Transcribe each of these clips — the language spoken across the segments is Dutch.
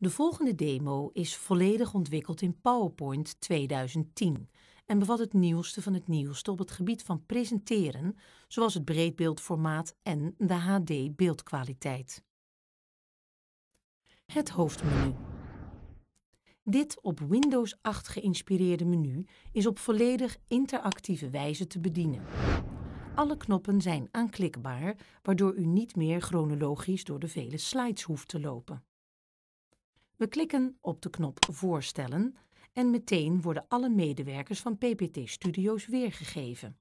De volgende demo is volledig ontwikkeld in PowerPoint 2010 en bevat het nieuwste van het nieuwste op het gebied van presenteren, zoals het breedbeeldformaat en de HD-beeldkwaliteit. Het hoofdmenu. Dit op Windows 8 geïnspireerde menu is op volledig interactieve wijze te bedienen. Alle knoppen zijn aanklikbaar, waardoor u niet meer chronologisch door de vele slides hoeft te lopen. We klikken op de knop Voorstellen en meteen worden alle medewerkers van PPT Studios weergegeven.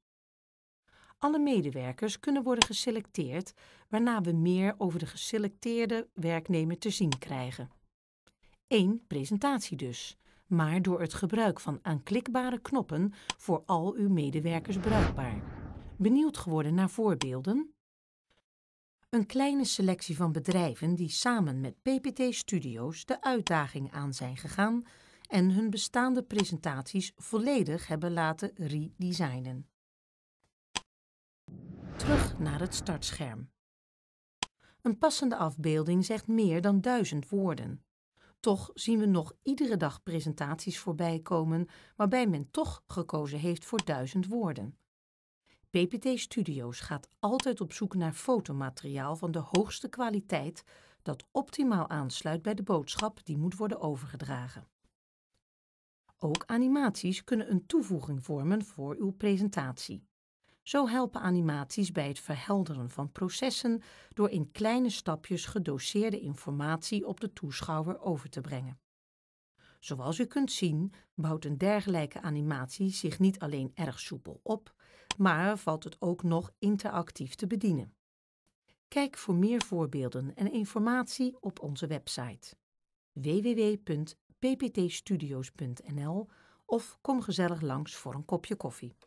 Alle medewerkers kunnen worden geselecteerd, waarna we meer over de geselecteerde werknemer te zien krijgen. Eén presentatie dus, maar door het gebruik van aanklikbare knoppen voor al uw medewerkers bruikbaar. Benieuwd geworden naar voorbeelden? Een kleine selectie van bedrijven die samen met PPT Studios de uitdaging aan zijn gegaan en hun bestaande presentaties volledig hebben laten redesignen. Terug naar het startscherm. Een passende afbeelding zegt meer dan duizend woorden. Toch zien we nog iedere dag presentaties voorbij komen waarbij men toch gekozen heeft voor duizend woorden. PPT Studios gaat altijd op zoek naar fotomateriaal van de hoogste kwaliteit dat optimaal aansluit bij de boodschap die moet worden overgedragen. Ook animaties kunnen een toevoeging vormen voor uw presentatie. Zo helpen animaties bij het verhelderen van processen door in kleine stapjes gedoseerde informatie op de toeschouwer over te brengen. Zoals u kunt zien, bouwt een dergelijke animatie zich niet alleen erg soepel op, maar valt het ook nog interactief te bedienen. Kijk voor meer voorbeelden en informatie op onze website www.pptstudios.nl of kom gezellig langs voor een kopje koffie.